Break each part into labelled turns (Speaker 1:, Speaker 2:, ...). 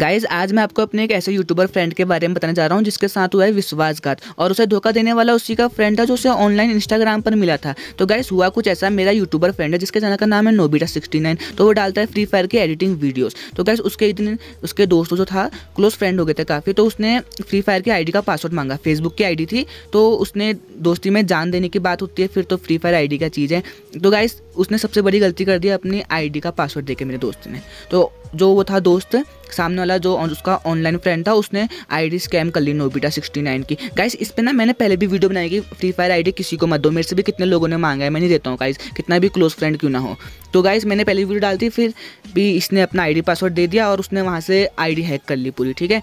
Speaker 1: guys आज मैं आपको अपने एक ऐसे यूट्यूबर फ्रेंड के बारे में बताने जा रहा हूँ जिसके साथ हुआ है विश्वासघात और उसे धोखा देने वाला उसी का फ्रेंड था जो उसे ऑनलाइन इंस्टाग्राम पर मिला था तो गाइज हुआ कुछ ऐसा मेरा यूट्यूबर फ्रेंड है जिसके चैनल का नाम है नोबीटा सिक्सटी नाइन तो वो डालता है फ्री फायर के एडिटिंग वीडियोज़ तो गाइज उसके इतने उसके दोस्तों जो था क्लोज फ्रेंड हो गए थे काफ़ी तो उसने फ्री फायर की आई का पासवर्ड मांगा फेसबुक की आई थी तो उसने दोस्ती में जान देने की बात होती है फिर तो फ्री फायर डी का चीज़ है तो गाइज़ उसने सबसे बड़ी गलती कर दी अपनी आई का पासवर्ड देके मेरे दोस्त ने तो जो वो था दोस्त सामने वाला जो उसका ऑनलाइन फ्रेंड था उसने आईडी स्कैम कर ली नोबिटा सिक्सटी नाइन की गाइस इस पर ना मैंने पहले भी वीडियो बनाई कि फ्री फायर आईडी किसी को मत दो मेरे से भी कितने लोगों ने मांगा है मैं नहीं देता हूँ गाइस कितना भी क्लोज फ्रेंड क्यों ना हो तो गाइस मैंने पहले वीडियो डाल दी फिर भी इसने अपना आई पासवर्ड दे दिया और उसने वहाँ से आई हैक कर ली पूरी ठीक है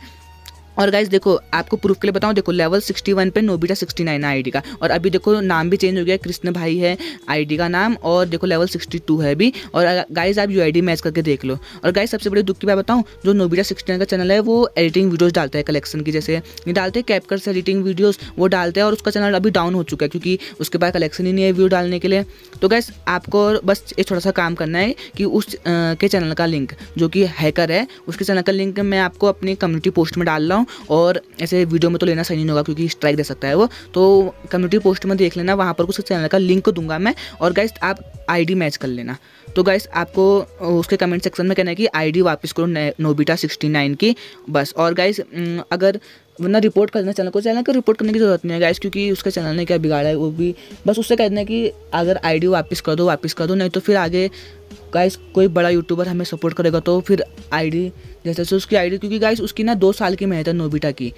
Speaker 1: और गाइज देखो आपको प्रूफ के लिए बताऊँ देखो लेवल 61 पे नोबिटा 69 है आईडी का और अभी देखो नाम भी चेंज हो गया कृष्ण भाई है आईडी का नाम और देखो लेवल 62 है अभी और गाइज आप यूआईडी मैच करके देख लो और गाइज सबसे बड़ी दुख की बात बताऊँ जो नोबिटा 69 का चैनल है वो एडिटिंग वीडियोज़ डालता है कलेक्शन की जैसे ये डालते हैं कैपकर से एडिटिंग वीडियोज़ वो डालते हैं और उसका चैनल अभी डाउन हो चुका है क्योंकि उसके पास कलेक्शन ही नहीं है व्यू डालने के लिए तो गाइज़ आपको बस एक थोड़ा सा काम करना है कि उस के चैनल का लिंक जो कि हैकर है उसके चैनल का लिंक मैं आपको अपनी कम्युनिटी पोस्ट में डाल रहा हूँ और ऐसे वीडियो में तो लेना सही नहीं होगा क्योंकि स्ट्राइक दे सकता है वो तो कम्युनिटी पोस्ट में देख लेना वहाँ पर उस चैनल का लिंक दूंगा मैं और गाइस आप आईडी मैच कर लेना तो गाइस आपको उसके कमेंट सेक्शन में कहना है कि आईडी वापस करो नोबिटा सिक्सटी नाइन की बस और गाइस अगर वरना रिपोर्ट कर देना चैनल को चैनल को रिपोर्ट करने की जरूरत नहीं है गाइस क्योंकि उसके चैनल ने क्या बिगाड़ा है वो भी बस उससे कह देना कि अगर आईडी वापस कर दो वापस कर दो नहीं तो फिर आगे गाइस कोई बड़ा यूट्यूबर हमें सपोर्ट करेगा तो फिर आईडी जैसे जैसे उसकी आईडी क्योंकि गाइस उसकी ना दो साल की मेहनत है नोबिटा की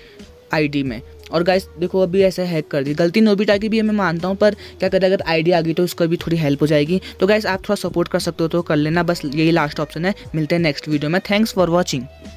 Speaker 1: आईडी में और गाइस देखो अभी ऐसे हैक कर दी गलती नोबिटा की भी मैं मानता हूँ पर क्या करें अगर आईडी आ गई तो उसका भी थोड़ी हेल्प हो जाएगी तो गाइस आप थोड़ा सपोर्ट कर सकते हो तो कर लेना बस यही लास्ट ऑप्शन है मिलते हैं नेक्स्ट वीडियो में थैंक्स फॉर वॉचिंग